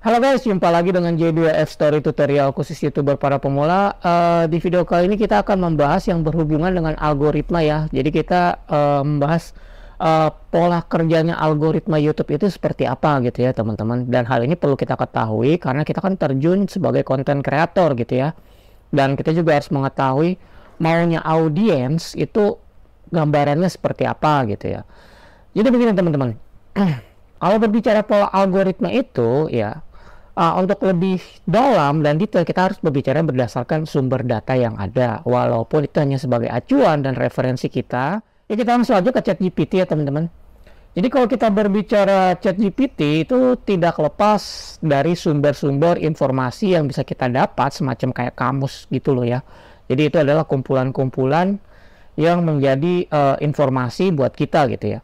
Halo guys, jumpa lagi dengan J2F Story Tutorial khusus YouTuber para pemula. Uh, di video kali ini kita akan membahas yang berhubungan dengan algoritma ya. Jadi kita uh, membahas uh, pola kerjanya algoritma YouTube itu seperti apa gitu ya teman-teman. Dan hal ini perlu kita ketahui karena kita kan terjun sebagai konten kreator gitu ya. Dan kita juga harus mengetahui maunya audiens itu gambarannya seperti apa gitu ya. Jadi begini teman-teman. Kalau berbicara pola algoritma itu ya uh, untuk lebih dalam dan detail kita harus berbicara berdasarkan sumber data yang ada. Walaupun itu hanya sebagai acuan dan referensi kita, ya kita langsung aja ke ChatGPT ya teman-teman. Jadi kalau kita berbicara ChatGPT itu tidak lepas dari sumber-sumber informasi yang bisa kita dapat semacam kayak kamus gitu loh ya. Jadi itu adalah kumpulan-kumpulan yang menjadi uh, informasi buat kita gitu ya.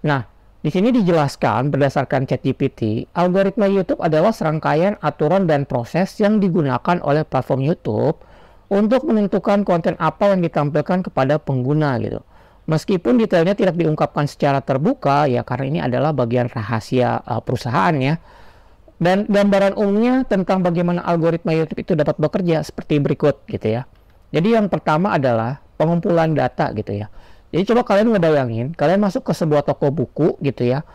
Nah, di sini dijelaskan berdasarkan ChatGPT, algoritma YouTube adalah serangkaian aturan dan proses yang digunakan oleh platform YouTube untuk menentukan konten apa yang ditampilkan kepada pengguna gitu. Meskipun detailnya tidak diungkapkan secara terbuka ya karena ini adalah bagian rahasia uh, perusahaan ya. Dan gambaran umumnya tentang bagaimana algoritma YouTube itu dapat bekerja seperti berikut gitu ya. Jadi yang pertama adalah pengumpulan data gitu ya. Jadi coba kalian ngebayangin, kalian masuk ke sebuah toko buku gitu ya,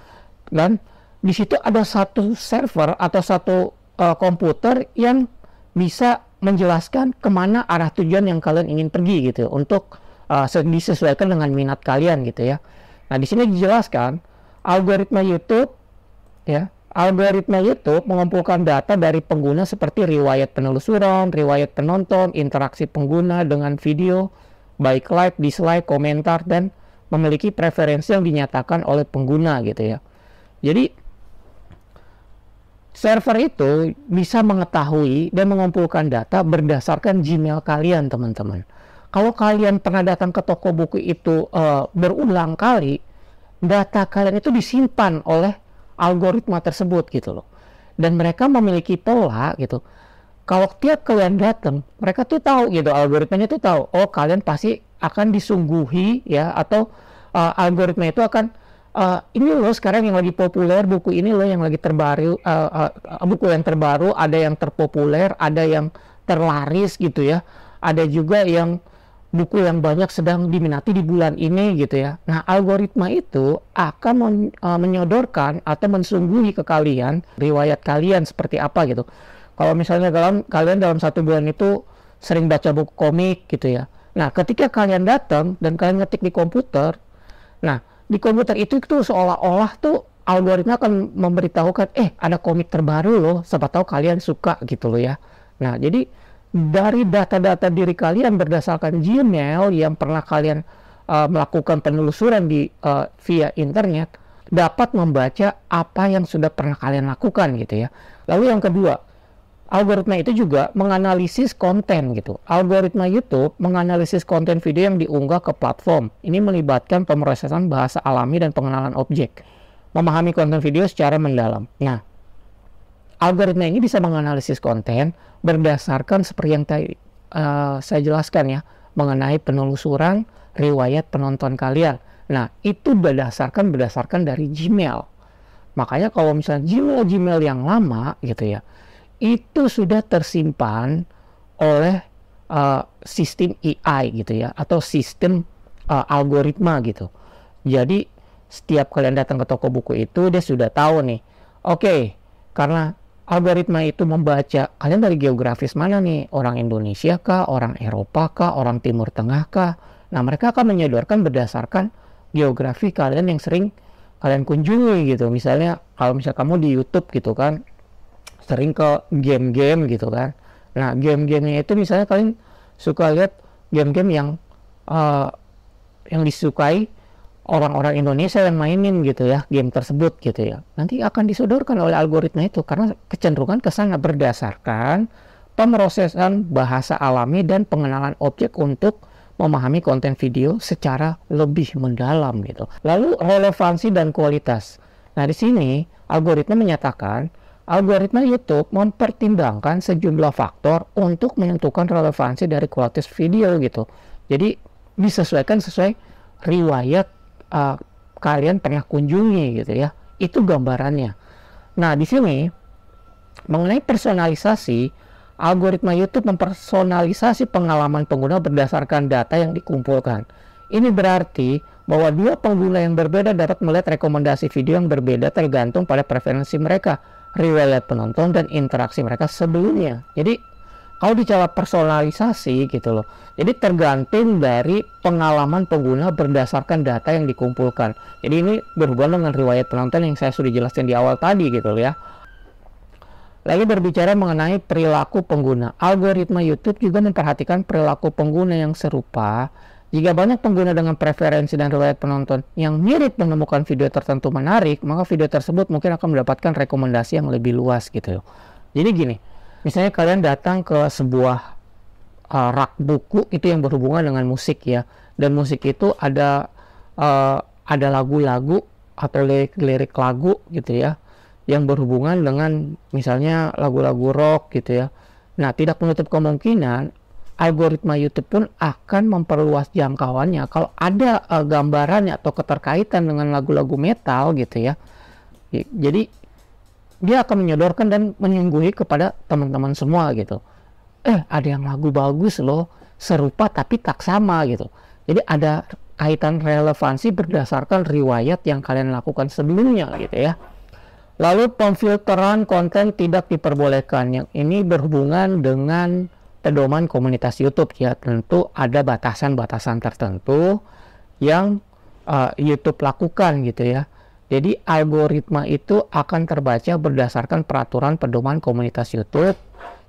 dan di situ ada satu server atau satu uh, komputer yang bisa menjelaskan kemana arah tujuan yang kalian ingin pergi gitu, untuk uh, disesuaikan dengan minat kalian gitu ya. Nah di sini dijelaskan algoritma YouTube ya Algoritma YouTube mengumpulkan data dari pengguna seperti riwayat penelusuran, riwayat penonton, interaksi pengguna dengan video, baik like, dislike, komentar, dan memiliki preferensi yang dinyatakan oleh pengguna gitu ya. Jadi server itu bisa mengetahui dan mengumpulkan data berdasarkan Gmail kalian teman-teman. Kalau kalian pernah datang ke toko buku itu uh, berulang kali, data kalian itu disimpan oleh algoritma tersebut gitu loh. Dan mereka memiliki pola gitu kalau tiap kalian datang, mereka tuh tahu gitu algoritmanya tuh tahu. Oh kalian pasti akan disungguhi ya atau uh, algoritma itu akan uh, ini loh sekarang yang lagi populer buku ini loh yang lagi terbaru uh, uh, buku yang terbaru ada yang terpopuler ada yang terlaris gitu ya ada juga yang buku yang banyak sedang diminati di bulan ini gitu ya. Nah algoritma itu akan men, uh, menyodorkan atau mensungguhi ke kalian riwayat kalian seperti apa gitu kalau misalnya dalam kalian dalam satu bulan itu sering baca buku komik gitu ya. Nah, ketika kalian datang dan kalian ngetik di komputer, nah di komputer itu itu seolah-olah tuh algoritma akan memberitahukan, eh ada komik terbaru loh, siapa tahu kalian suka gitu loh ya. Nah, jadi dari data-data diri kalian berdasarkan Gmail yang pernah kalian uh, melakukan penelusuran di uh, via internet dapat membaca apa yang sudah pernah kalian lakukan gitu ya. Lalu yang kedua, algoritma itu juga menganalisis konten gitu. Algoritma YouTube menganalisis konten video yang diunggah ke platform. Ini melibatkan pemrosesan bahasa alami dan pengenalan objek. Memahami konten video secara mendalam. Nah, algoritma ini bisa menganalisis konten berdasarkan seperti yang uh, saya jelaskan ya, mengenai penelusuran riwayat penonton kalian. Nah, itu berdasarkan berdasarkan dari Gmail. Makanya kalau misalnya Gmail Gmail yang lama gitu ya, itu sudah tersimpan oleh uh, sistem AI gitu ya atau sistem uh, algoritma gitu. Jadi setiap kalian datang ke toko buku itu dia sudah tahu nih. Oke, okay, karena algoritma itu membaca kalian dari geografis mana nih? Orang Indonesia kah, orang Eropa kah, orang Timur Tengah kah? Nah, mereka akan menyodorkan berdasarkan geografi kalian yang sering kalian kunjungi gitu. Misalnya kalau misal kamu di YouTube gitu kan, sering ke game-game gitu kan nah game-gamenya itu misalnya kalian suka lihat game-game yang uh, yang disukai orang-orang Indonesia yang mainin gitu ya game tersebut gitu ya nanti akan disodorkan oleh algoritma itu karena kecenderungan ke sana berdasarkan pemrosesan bahasa alami dan pengenalan objek untuk memahami konten video secara lebih mendalam gitu lalu relevansi dan kualitas nah di sini algoritma menyatakan Algoritma YouTube mempertimbangkan sejumlah faktor untuk menentukan relevansi dari kualitas video gitu. Jadi disesuaikan sesuai riwayat uh, kalian pernah kunjungi gitu ya. Itu gambarannya. Nah di sini mengenai personalisasi, algoritma YouTube mempersonalisasi pengalaman pengguna berdasarkan data yang dikumpulkan. Ini berarti bahwa dua pengguna yang berbeda dapat melihat rekomendasi video yang berbeda tergantung pada preferensi mereka riwayat penonton dan interaksi mereka sebelumnya. Jadi kalau bicara personalisasi gitu loh. Jadi tergantung dari pengalaman pengguna berdasarkan data yang dikumpulkan. Jadi ini berhubungan dengan riwayat penonton yang saya sudah jelaskan di awal tadi gitu loh ya. Lagi berbicara mengenai perilaku pengguna. Algoritma YouTube juga memperhatikan perilaku pengguna yang serupa jika banyak pengguna dengan preferensi dan riwayat penonton yang mirip menemukan video tertentu menarik, maka video tersebut mungkin akan mendapatkan rekomendasi yang lebih luas gitu. Jadi gini, misalnya kalian datang ke sebuah uh, rak buku itu yang berhubungan dengan musik ya, dan musik itu ada uh, ada lagu-lagu atau lirik-lirik lagu gitu ya, yang berhubungan dengan misalnya lagu-lagu rock gitu ya. Nah, tidak menutup kemungkinan algoritma YouTube pun akan memperluas jangkauannya. Kalau ada uh, gambarannya atau keterkaitan dengan lagu-lagu metal gitu ya. Jadi dia akan menyodorkan dan menyungguhi kepada teman-teman semua gitu. Eh, ada yang lagu bagus loh, serupa tapi tak sama gitu. Jadi ada kaitan relevansi berdasarkan riwayat yang kalian lakukan sebelumnya gitu ya. Lalu pemfilteran konten tidak diperbolehkan. Yang ini berhubungan dengan pedoman komunitas YouTube ya tentu ada batasan-batasan tertentu yang uh, YouTube lakukan gitu ya. Jadi algoritma itu akan terbaca berdasarkan peraturan pedoman komunitas YouTube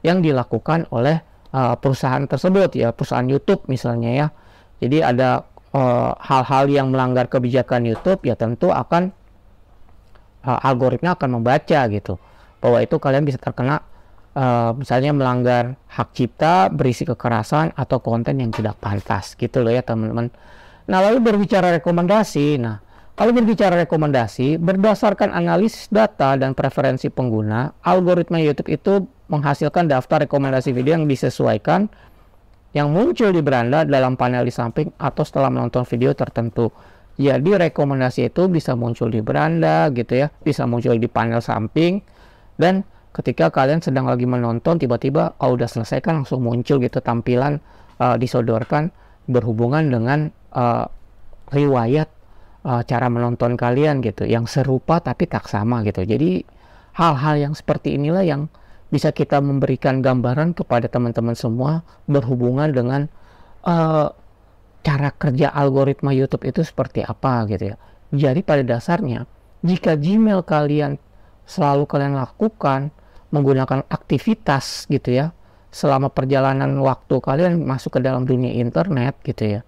yang dilakukan oleh uh, perusahaan tersebut ya perusahaan YouTube misalnya ya. Jadi ada eh, hal-hal uh, yang melanggar kebijakan YouTube ya tentu akan uh, algoritma akan membaca gitu bahwa itu kalian bisa terkena Uh, misalnya melanggar hak cipta, berisi kekerasan atau konten yang tidak pantas gitu loh ya teman-teman. Nah lalu berbicara rekomendasi, nah kalau berbicara rekomendasi berdasarkan analisis data dan preferensi pengguna, algoritma YouTube itu menghasilkan daftar rekomendasi video yang disesuaikan yang muncul di beranda dalam panel di samping atau setelah menonton video tertentu. Jadi rekomendasi itu bisa muncul di beranda gitu ya, bisa muncul di panel samping dan ketika kalian sedang lagi menonton tiba-tiba kalau oh, udah selesaikan langsung muncul gitu tampilan uh, disodorkan berhubungan dengan uh, riwayat uh, cara menonton kalian gitu yang serupa tapi tak sama gitu jadi hal-hal yang seperti inilah yang bisa kita memberikan gambaran kepada teman-teman semua berhubungan dengan uh, cara kerja algoritma YouTube itu seperti apa gitu ya jadi pada dasarnya jika Gmail kalian selalu kalian lakukan menggunakan aktivitas gitu ya selama perjalanan waktu kalian masuk ke dalam dunia internet gitu ya.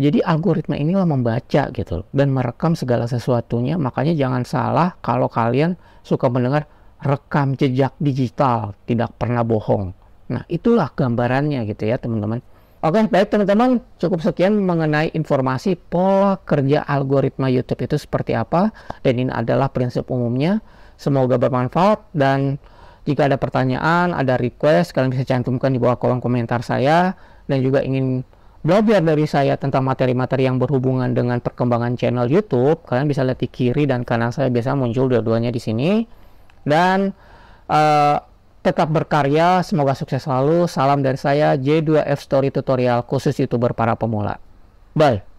Jadi algoritma inilah membaca gitu dan merekam segala sesuatunya. Makanya jangan salah kalau kalian suka mendengar rekam jejak digital tidak pernah bohong. Nah, itulah gambarannya gitu ya, teman-teman. Oke, baik teman-teman, cukup sekian mengenai informasi pola kerja algoritma YouTube itu seperti apa dan ini adalah prinsip umumnya. Semoga bermanfaat dan jika ada pertanyaan, ada request, kalian bisa cantumkan di bawah kolom komentar saya dan juga ingin belajar dari saya tentang materi-materi yang berhubungan dengan perkembangan channel YouTube, kalian bisa lihat di kiri dan kanan saya biasa muncul dua-duanya di sini. Dan uh, tetap berkarya, semoga sukses selalu. Salam dari saya J2F Story Tutorial khusus YouTuber para pemula. Bye.